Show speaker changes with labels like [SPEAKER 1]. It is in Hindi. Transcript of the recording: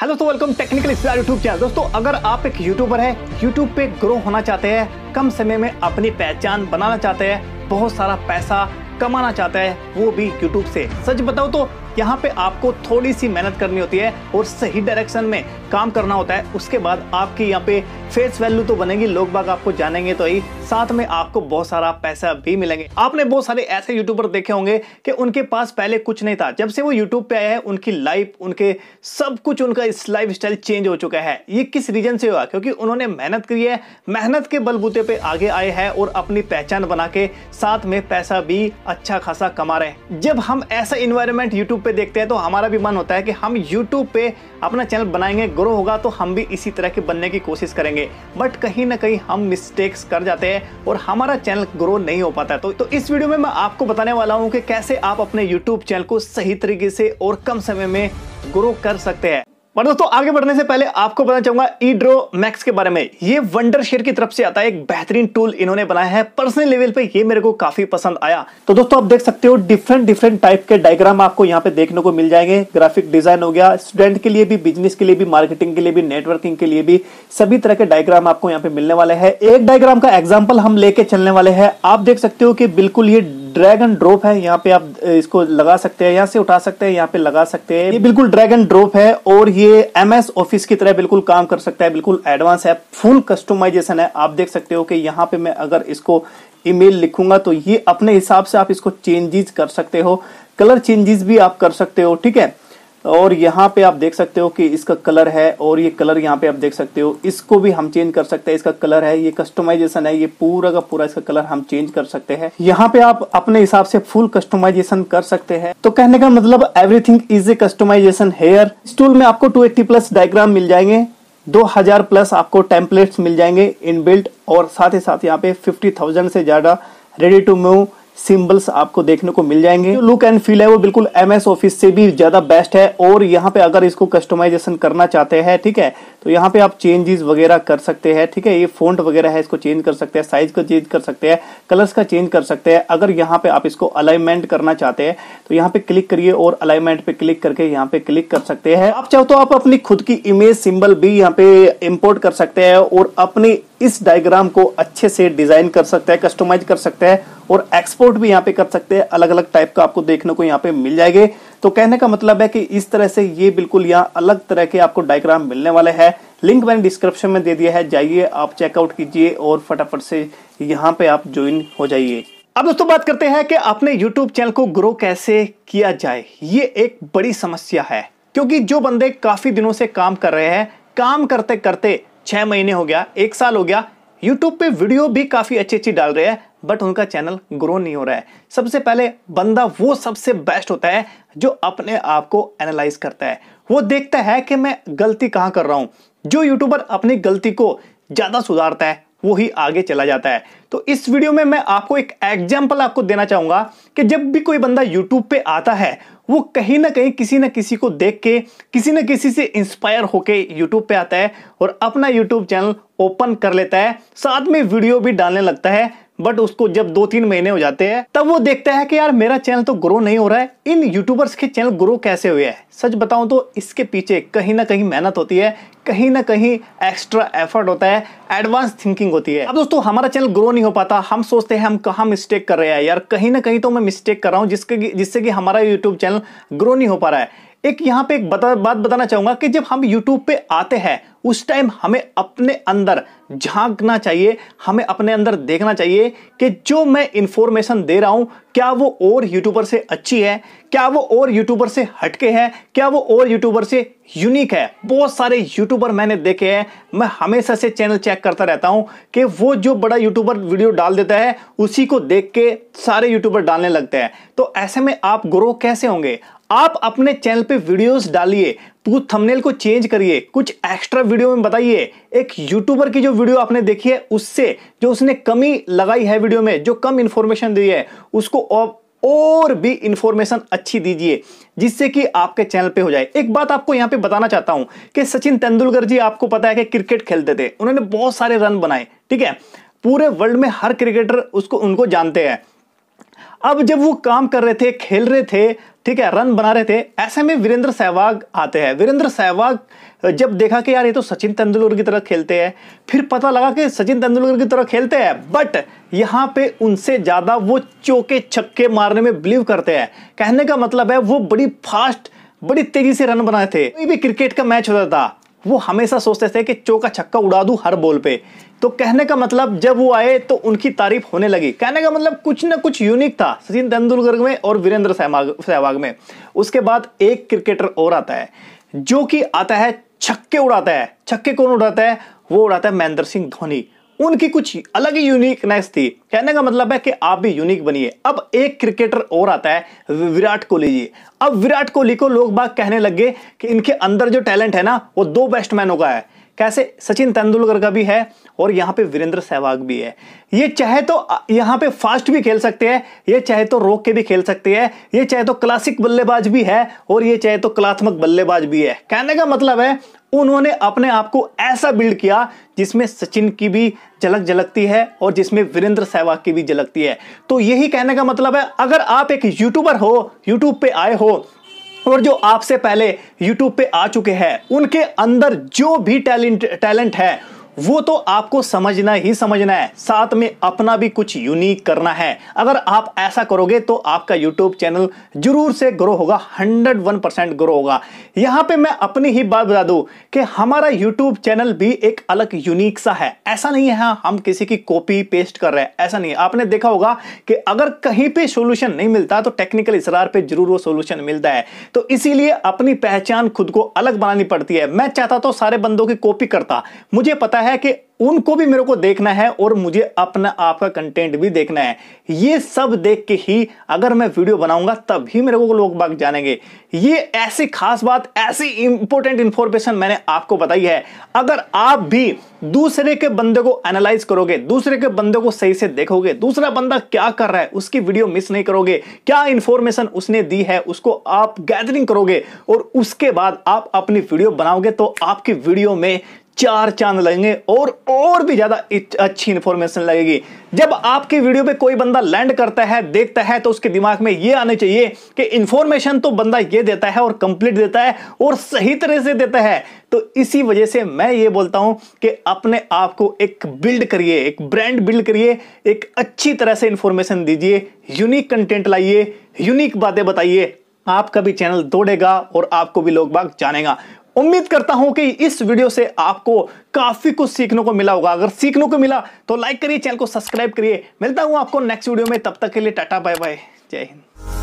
[SPEAKER 1] हेलो तो वेलकम टेक्निकल यूट्यूब चैनल दोस्तों अगर आप एक यूट्यूबर हैं यूट्यूब पे ग्रो होना चाहते हैं कम समय में अपनी पहचान बनाना चाहते हैं बहुत सारा पैसा कमाना चाहते हैं वो भी यूट्यूब से सच बताओ तो यहाँ पे आपको थोड़ी सी मेहनत करनी होती है और सही डायरेक्शन में काम करना होता है उसके बाद आपकी यहाँ पे फेस वैल्यू तो बनेगी लोग बाग आपको जानेंगे तो ही साथ में आपको बहुत सारा पैसा भी मिलेंगे आपने बहुत सारे ऐसे यूट्यूबर देखे होंगे कि उनके पास पहले कुछ नहीं था जब से वो यूट्यूब पे आए हैं उनकी लाइफ उनके सब कुछ उनका इस लाइफ स्टाइल चेंज हो चुका है ये किस रीजन से हुआ क्योंकि उन्होंने मेहनत की है मेहनत के बलबूते पे आगे आए हैं और अपनी पहचान बना के साथ में पैसा भी अच्छा खासा कमा रहे हैं जब हम ऐसा इन्वायरमेंट यूट्यूब पे देखते हैं तो हमारा भी मन होता है कि हम YouTube पे अपना चैनल बनाएंगे ग्रो होगा तो हम भी इसी तरह के बनने की कोशिश करेंगे बट कहीं ना कहीं हम मिस्टेक्स कर जाते हैं और हमारा चैनल ग्रो नहीं हो पाता तो, तो इस वीडियो में मैं आपको बताने वाला हूँ कि कैसे आप अपने यूट्यूब चैनल को सही तरीके से और कम समय में ग्रो कर सकते हैं पर दोस्तों आगे बढ़ने से पहले आपको बताना चाहूंगा ईड्रो मैक्स के बारे में ये वंडर शेयर की तरफ से आता है एक बेहतरीन टूल इन्होंने बनाया है पर्सनल लेवल पे ये मेरे को काफी पसंद आया तो दोस्तों आप देख सकते हो डिफरेंट डिफरेंट टाइप के डायग्राम आपको यहाँ पे देखने को मिल जाएंगे ग्राफिक डिजाइन हो गया स्टूडेंट के लिए भी बिजनेस के लिए भी मार्केटिंग के लिए भी नेटवर्किंग के लिए भी सभी तरह के डायग्राम आपको यहाँ पे मिलने वाले है एक डायग्राम का एग्जाम्पल हम लेके चलने वाले है आप देख सकते हो कि बिल्कुल ये ड्रैग एंड ड्रॉप है यहाँ पे आप इसको लगा सकते हैं यहाँ से उठा सकते हैं यहाँ पे लगा सकते हैं ये बिल्कुल ड्रैग एंड ड्रॉप है और ये एमएस ऑफिस की तरह बिल्कुल काम कर सकता है बिल्कुल एडवांस है फुल कस्टमाइजेशन है आप देख सकते हो कि यहाँ पे मैं अगर इसको ईमेल लिखूंगा तो ये अपने हिसाब से आप इसको चेंजेस कर सकते हो कलर चेंजेस भी आप कर सकते हो ठीक है और यहाँ पे आप देख सकते हो कि इसका कलर है और ये कलर यहाँ पे आप देख सकते हो इसको भी हम चेंज कर सकते हैं इसका कलर है ये कस्टमाइजेशन है ये पूरा का पूरा इसका कलर हम चेंज कर सकते हैं यहाँ पे आप अपने हिसाब से फुल कस्टमाइजेशन कर सकते हैं तो कहने का मतलब everything is a customization hair stool में आपको टू प्लस डायग्राम मिल जाएंगे 2000 प्लस आपको टेम्पलेट्स मिल जाएंगे इनबिल्ट और साथ ही साथ यहाँ पे 50,000 से ज्यादा रेडी टू मूव सिंबल्स आपको देखने को मिल जाएंगे जो लुक एंड फील है वो बिल्कुल एम एस ऑफिस से भी ज्यादा बेस्ट है और यहाँ पे अगर इसको कस्टमाइजेशन करना चाहते हैं ठीक है तो यहाँ पे आप चेंजेस वगैरह कर सकते हैं ठीक है ये फोन वगैरह है इसको चेंज कर सकते हैं साइज का चेंज कर सकते हैं कलर्स का चेंज कर सकते हैं अगर यहाँ पे आप इसको अलाइनमेंट करना चाहते हैं तो यहाँ पे क्लिक करिए और अलाइनमेंट पे क्लिक करके यहाँ पे क्लिक कर सकते हैं आप चाहो तो आप अपनी खुद की इमेज सिंबल भी यहाँ पे इम्पोर्ट कर सकते हैं और अपनी इस डायग्राम को अच्छे से डिजाइन कर सकते हैं कस्टमाइज कर सकते हैं और एक्सपोर्ट भी यहाँ पे कर सकते हैं अलग अलग टाइप का आपको देखने को यहाँ पे मिल जाएंगे तो कहने का मतलब है कि इस तरह से ये बिल्कुल यहाँ अलग तरह के आपको डायग्राम मिलने वाले हैं लिंक मैंने डिस्क्रिप्शन में दे दिया है जाइए आप चेकआउट कीजिए और फटाफट से यहाँ पे आप ज्वाइन हो जाइए अब दोस्तों बात करते हैं कि अपने यूट्यूब चैनल को ग्रो कैसे किया जाए ये एक बड़ी समस्या है क्योंकि जो बंदे काफी दिनों से काम कर रहे हैं काम करते करते छह महीने हो गया एक साल हो गया यूट्यूब पे वीडियो भी काफ़ी अच्छी अच्छी डाल रहे हैं बट उनका चैनल ग्रो नहीं हो रहा है सबसे पहले बंदा वो सबसे बेस्ट होता है जो अपने आप को एनालाइज करता है वो देखता है कि मैं गलती कहाँ कर रहा हूं जो यूट्यूबर अपनी गलती को ज़्यादा सुधारता है वो ही आगे चला जाता है तो इस वीडियो में मैं आपको एक एग्जाम्पल आपको देना चाहूंगा कि जब भी कोई बंदा यूट्यूब पे आता है वो कहीं ना कहीं किसी ना किसी को देख के किसी ना किसी से इंस्पायर होके यूट्यूब पे आता है और अपना यूट्यूब चैनल ओपन कर लेता है साथ में वीडियो भी डालने लगता है बट उसको जब दो तीन महीने हो जाते हैं तब वो देखता है कि यार मेरा चैनल तो ग्रो नहीं हो रहा है इन यूट्यूबर्स के चैनल ग्रो कैसे हुए हैं सच बताऊं तो इसके पीछे कहीं ना कहीं मेहनत होती है कहीं ना कहीं एक्स्ट्रा एफर्ट होता है एडवांस थिंकिंग होती है अब दोस्तों हमारा चैनल ग्रो नहीं हो पाता हम सोचते हैं हम कहाँ मिस्टेक कर रहे हैं यार कहीं ना कहीं तो मैं मिस्टेक कर रहा हूँ जिसके जिससे कि हमारा यूट्यूब चैनल ग्रो नहीं हो पा रहा है एक यहां पे एक बता, बात बताना चाहूंगा कि जब हम YouTube पे आते हैं उस टाइम हमें अपने अंदर झांकना चाहिए हमें अपने अंदर देखना चाहिए कि जो मैं इंफॉर्मेशन दे रहा हूं क्या वो और यूट्यूबर से अच्छी है क्या वो और यूट्यूबर से हटके है क्या वो और यूट्यूबर से यूनिक है बहुत सारे यूट्यूबर मैंने देखे हैं मैं हमेशा से चैनल चेक करता रहता हूं कि वो जो बड़ा यूट्यूबर वीडियो डाल देता है उसी को देख के सारे यूट्यूबर डालने लगते हैं तो ऐसे में आप ग्रो कैसे होंगे आप अपने चैनल पे वीडियोस डालिए पूरे थंबनेल को चेंज करिए कुछ एक्स्ट्रा वीडियो में बताइए एक यूट्यूबर की जो वीडियो आपने देखी है उससे जो उसने कमी लगाई है वीडियो में जो कम इन्फॉर्मेशन दी है उसको और भी इंफॉर्मेशन अच्छी दीजिए जिससे कि आपके चैनल पे हो जाए एक बात आपको यहाँ पे बताना चाहता हूँ कि सचिन तेंदुलकर जी आपको पता है कि क्रिकेट खेलते थे उन्होंने बहुत सारे रन बनाए ठीक है पूरे वर्ल्ड में हर क्रिकेटर उसको उनको जानते हैं अब जब वो काम कर रहे थे खेल रहे थे ठीक है रन बना रहे थे ऐसे में वीरेंद्र सहवाग आते हैं वीरेंद्र सहवाग जब देखा कि यार ये तो सचिन तेंदुलकर की तरह खेलते हैं फिर पता लगा कि सचिन तेंदुलकर की तरह खेलते हैं बट यहाँ पे उनसे ज़्यादा वो चौके छक्के मारने में बिलीव करते हैं कहने का मतलब है वो बड़ी फास्ट बड़ी तेज़ी से रन बनाए थे कोई भी क्रिकेट का मैच होता था वो हमेशा सोचते थे कि चौका छक्का उड़ा दूँ हर बॉल पे तो कहने का मतलब जब वो आए तो उनकी तारीफ होने लगी कहने का मतलब कुछ ना कुछ यूनिक था सचिन तेंदुलकर में और वीरेंद्र सहवाग में उसके बाद एक क्रिकेटर और आता है जो कि आता है छक्के उड़ाता है छक्के कौन उड़ाता है वो उड़ाता है महेंद्र सिंह धोनी उनकी कुछ अलग ही यूनिकनेस थी कहने का मतलब है कि आप भी यूनिक बनिए अब एक क्रिकेटर और आता है विराट कोहली जी अब विराट कोहली को लोग बात कहने लग गए कि इनके अंदर जो टैलेंट है ना वो दो बैट्समैनों का है कैसे सचिन तेंदुलकर का भी है और यहाँ पे वीरेंद्र सहवाग भी है ये चाहे तो यहाँ पे फास्ट भी खेल सकते हैं ये चाहे तो रोक के भी खेल सकते हैं ये चाहे तो क्लासिक बल्लेबाज भी है और ये चाहे तो कलात्मक बल्लेबाज भी है कहने का मतलब है उन्होंने अपने आप को ऐसा बिल्ड किया जिसमें सचिन की भी झलक झलकती है और जिसमें वीरेंद्र सहवाग की भी झलकती है तो यही कहने का मतलब है अगर आप एक यूट्यूबर हो यूट्यूब पे आए हो और जो आपसे पहले यूट्यूब पे आ चुके हैं उनके अंदर जो भी टैलेंट टैलेंट है वो तो आपको समझना ही समझना है साथ में अपना भी कुछ यूनिक करना है अगर आप ऐसा करोगे तो आपका यूट्यूब चैनल जरूर से ग्रो होगा 101 परसेंट ग्रो होगा यहाँ पे मैं अपनी ही बात बता दू कि हमारा यूट्यूब चैनल भी एक अलग यूनिक सा है ऐसा नहीं है हाँ, हम किसी की कॉपी पेस्ट कर रहे हैं ऐसा नहीं है आपने देखा होगा कि अगर कहीं पर सोल्यूशन नहीं मिलता तो टेक्निकल इसरार पर जरूर वो सोल्यूशन मिलता है तो इसीलिए अपनी पहचान खुद को अलग बनानी पड़ती है मैं चाहता तो सारे बंदों की कॉपी करता मुझे पता है है कि उनको भी मेरे को देखना है और मुझे अपना आपका कंटेंट भी देखना है ये सब देख के ही अगर मैं वीडियो बनाऊंगा तब ही मेरे को लोग बाग जानेंगे ये ऐसी खास बात ऐसी इंपॉर्टेंट इंफॉर्मेशन मैंने आपको बताई है अगर आप भी दूसरे के बंदे को एनालाइज करोगे दूसरे के बंदे को सही से देखोगे दूसरा बंदा क्या कर रहा है उसकी वीडियो मिस नहीं करोगे क्या इंफॉर्मेशन उसने दी है उसको आप गैदरिंग करोगे और उसके बाद आप अपनी वीडियो बनाओगे तो आपकी वीडियो में चार चांद लगेंगे और और भी ज्यादा अच्छी इंफॉर्मेशन लगेगी जब आपकी वीडियो पे कोई बंदा लैंड करता है देखता है तो उसके दिमाग में ये आने चाहिए कि इंफॉर्मेशन तो बंदा ये देता है और कंप्लीट देता है और सही तरह से देता है तो इसी वजह से मैं ये बोलता हूं कि अपने आप को एक बिल्ड करिए एक ब्रांड बिल्ड करिए एक अच्छी तरह से इंफॉर्मेशन दीजिए यूनिक कंटेंट लाइए यूनिक बातें बताइए आपका भी चैनल दौड़ेगा और आपको भी लोग बाग जानेगा उम्मीद करता हूं कि इस वीडियो से आपको काफी कुछ सीखने को मिला होगा अगर सीखने को मिला तो लाइक करिए चैनल को सब्सक्राइब करिए मिलता हूं आपको नेक्स्ट वीडियो में तब तक के लिए टाटा बाय बाय जय हिंद